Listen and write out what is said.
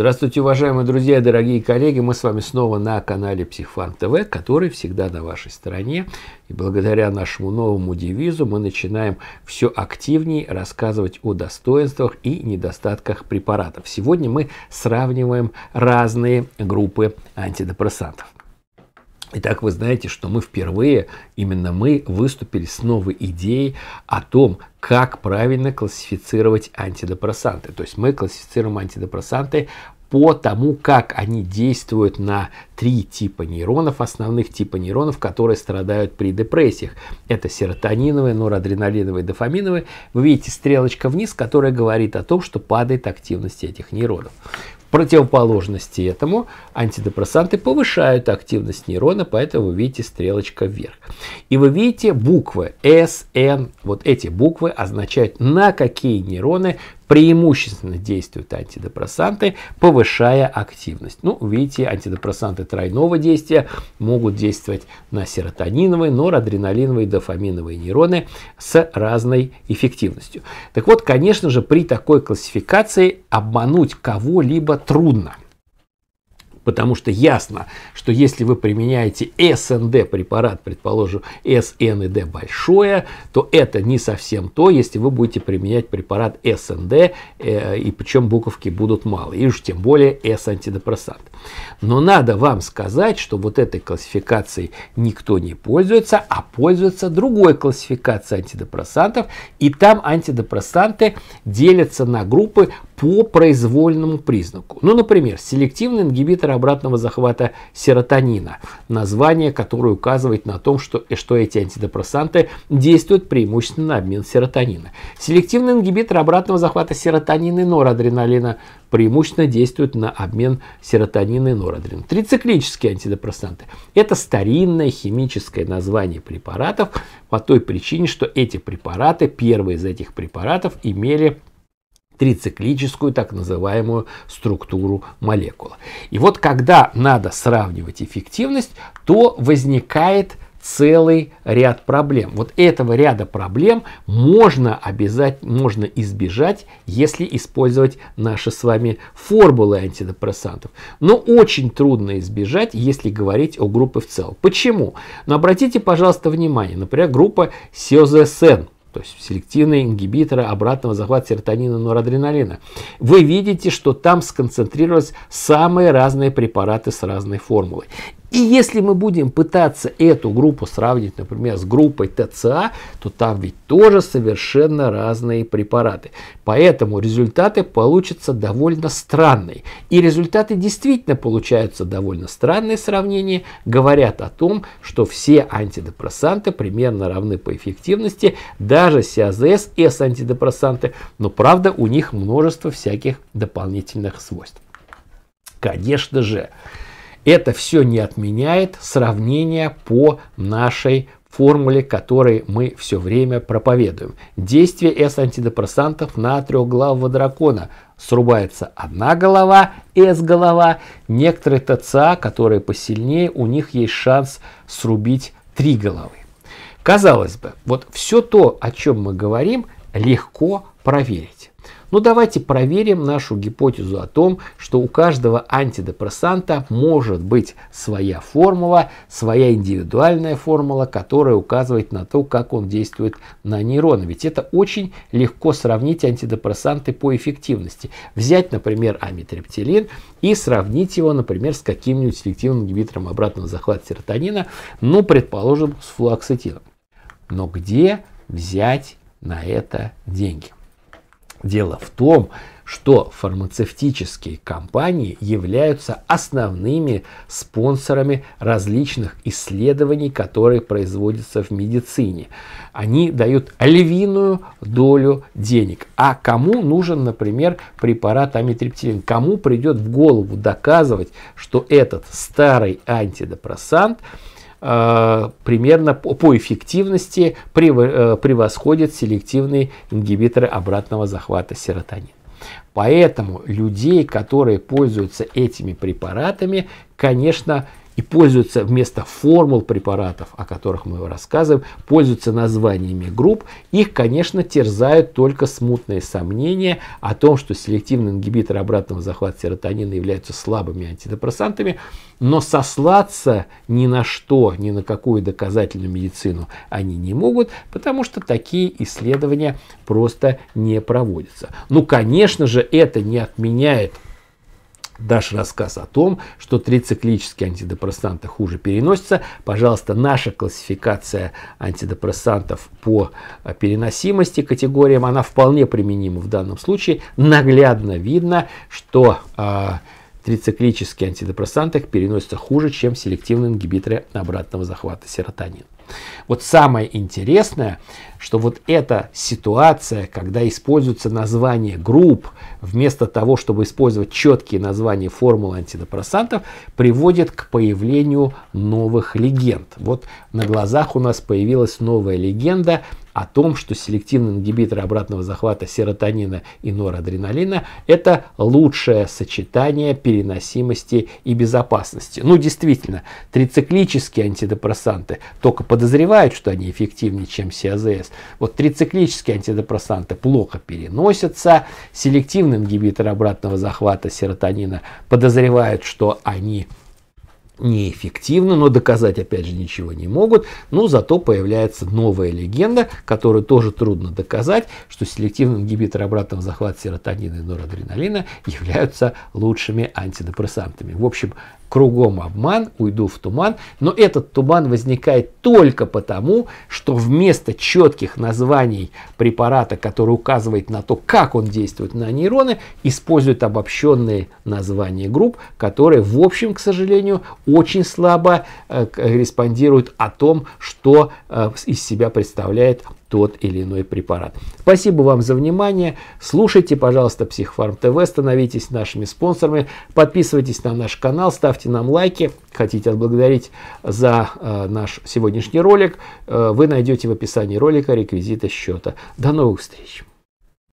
Здравствуйте, уважаемые друзья дорогие коллеги. Мы с вами снова на канале Психфан ТВ, который всегда на вашей стороне. И благодаря нашему новому девизу мы начинаем все активнее рассказывать о достоинствах и недостатках препаратов. Сегодня мы сравниваем разные группы антидепрессантов. Итак, вы знаете, что мы впервые, именно мы, выступили с новой идеей о том, как правильно классифицировать антидепрессанты. То есть мы классифицируем антидепрессанты по тому, как они действуют на три типа нейронов, основных типа нейронов, которые страдают при депрессиях. Это серотониновые, норадреналиновые, дофаминовые. Вы видите стрелочка вниз, которая говорит о том, что падает активность этих нейронов противоположности этому антидепрессанты повышают активность нейрона, поэтому вы видите стрелочка вверх. И вы видите буквы S, N, вот эти буквы означают, на какие нейроны преимущественно действуют антидепрессанты, повышая активность. Ну, видите, антидепрессанты тройного действия могут действовать на серотониновые, норадреналиновые, дофаминовые нейроны с разной эффективностью. Так вот, конечно же, при такой классификации обмануть кого-либо трудно. Потому что ясно, что если вы применяете СНД препарат, предположим, СНД большое, то это не совсем то, если вы будете применять препарат СНД, э, и причем буковки будут мало, и уж тем более С-антидепрессант. Но надо вам сказать, что вот этой классификацией никто не пользуется, а пользуется другой классификацией антидепрессантов, и там антидепрессанты делятся на группы по произвольному признаку. Ну, например, селективный ингибитор обратного захвата серотонина, название которое указывает на том, что, э, что эти антидепрессанты действуют преимущественно на обмен серотонина. Селективный ингибитор обратного захвата серотонина и норадреналина преимущественно действует на обмен серотонина и норадреналина. Трициклические антидепрессанты – это старинное химическое название препаратов по той причине, что эти препараты, первые из этих препаратов имели трициклическую так называемую структуру молекулы. И вот когда надо сравнивать эффективность, то возникает целый ряд проблем. Вот этого ряда проблем можно, обязать, можно избежать, если использовать наши с вами формулы антидепрессантов. Но очень трудно избежать, если говорить о группе в целом. Почему? Но обратите, пожалуйста, внимание, например, группа СИОЗСН – то есть селективные ингибиторы обратного захвата серотонина норадреналина. Вы видите, что там сконцентрировались самые разные препараты с разной формулой. И если мы будем пытаться эту группу сравнить, например, с группой ТЦА, то там ведь тоже совершенно разные препараты. Поэтому результаты получатся довольно странные. И результаты действительно получаются довольно странные сравнения, говорят о том, что все антидепрессанты примерно равны по эффективности, даже СИАЗС, С-антидепрессанты, но правда у них множество всяких дополнительных свойств. Конечно же, это все не отменяет сравнение по нашей формуле, которой мы все время проповедуем. Действие S-антидепрессантов на трехглавого дракона. Срубается одна голова, S-голова. Некоторые ТЦА, которые посильнее, у них есть шанс срубить три головы. Казалось бы, вот все то, о чем мы говорим, легко проверить. Но ну, давайте проверим нашу гипотезу о том, что у каждого антидепрессанта может быть своя формула, своя индивидуальная формула, которая указывает на то, как он действует на нейроны. Ведь это очень легко сравнить антидепрессанты по эффективности. Взять, например, амитрептилин и сравнить его, например, с каким-нибудь эффективным ингибитором обратного захвата серотонина, ну, предположим, с флуоксетином. Но где взять на это деньги? Дело в том, что фармацевтические компании являются основными спонсорами различных исследований, которые производятся в медицине. Они дают львиную долю денег. А кому нужен, например, препарат амитриптилин? Кому придет в голову доказывать, что этот старый антидепрессант – Э, примерно по эффективности э, превосходят селективные ингибиторы обратного захвата серотонина. Поэтому людей, которые пользуются этими препаратами, конечно, и пользуются вместо формул препаратов, о которых мы рассказываем, пользуются названиями групп, их, конечно, терзают только смутные сомнения о том, что селективные ингибиторы обратного захвата серотонина являются слабыми антидепрессантами, но сослаться ни на что, ни на какую доказательную медицину они не могут, потому что такие исследования просто не проводятся. Ну, конечно же, это не отменяет дашь рассказ о том, что трициклические антидепрессанты хуже переносятся, пожалуйста, наша классификация антидепрессантов по э, переносимости категориям, она вполне применима в данном случае. Наглядно видно, что э, трициклические антидепрессанты переносятся хуже, чем селективные ингибиторы обратного захвата серотонина. Вот самое интересное, что вот эта ситуация, когда используется название групп, вместо того, чтобы использовать четкие названия формул антидепрессантов, приводит к появлению новых легенд. Вот на глазах у нас появилась новая легенда – о том, что селективные ингибиторы обратного захвата серотонина и норадреналина – это лучшее сочетание переносимости и безопасности. Ну, действительно, трициклические антидепрессанты только подозревают, что они эффективнее, чем СИАЗС. Вот трициклические антидепрессанты плохо переносятся, селективные ингибиторы обратного захвата серотонина подозревают, что они – неэффективно, но доказать опять же ничего не могут. Но ну, зато появляется новая легенда, которую тоже трудно доказать, что селективный ингибитор обратного захвата серотонина и норадреналина являются лучшими антидепрессантами. В общем, кругом обман, уйду в туман, но этот туман возникает только потому, что вместо четких названий препарата, который указывает на то, как он действует на нейроны, используют обобщенные названия групп, которые в общем, к сожалению, очень слабо э, корреспондируют э, о том, что э, из себя представляет тот или иной препарат. Спасибо вам за внимание. Слушайте, пожалуйста, Психфарм ТВ, становитесь нашими спонсорами, подписывайтесь на наш канал, ставьте нам лайки. Хотите отблагодарить за э, наш сегодняшний ролик, э, вы найдете в описании ролика реквизиты счета. До новых встреч!